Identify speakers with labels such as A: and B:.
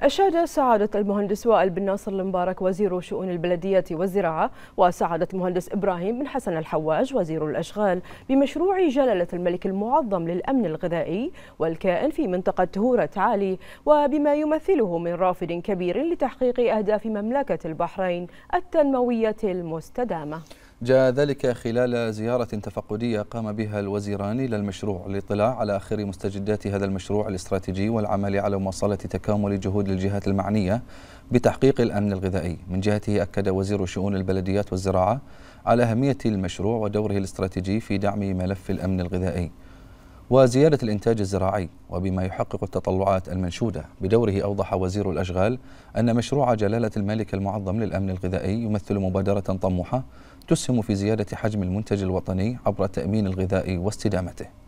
A: أشاد سعادة المهندس وائل بن ناصر المبارك وزير
B: شؤون البلدية والزراعة وسعادة المهندس إبراهيم بن حسن الحواج وزير الأشغال بمشروع جلالة الملك المعظم للأمن الغذائي والكائن في منطقة هورة عالي وبما يمثله من رافد كبير لتحقيق أهداف مملكة البحرين التنموية المستدامة
C: جاء ذلك خلال زيارة تفقدية قام بها الوزيران إلى المشروع للاطلاع على آخر مستجدات هذا المشروع الاستراتيجي والعمل على مواصلة تكامل جهود الجهات المعنية بتحقيق الأمن الغذائي من جهته أكد وزير شؤون البلديات والزراعة على أهمية المشروع ودوره الاستراتيجي في دعم ملف الأمن الغذائي وزيادة الإنتاج الزراعي وبما يحقق التطلعات المنشودة بدوره أوضح وزير الأشغال أن مشروع جلالة الملك المعظم للأمن الغذائي يمثل مبادرة طموحة تسهم في زيادة حجم المنتج الوطني عبر
A: تأمين الغذاء واستدامته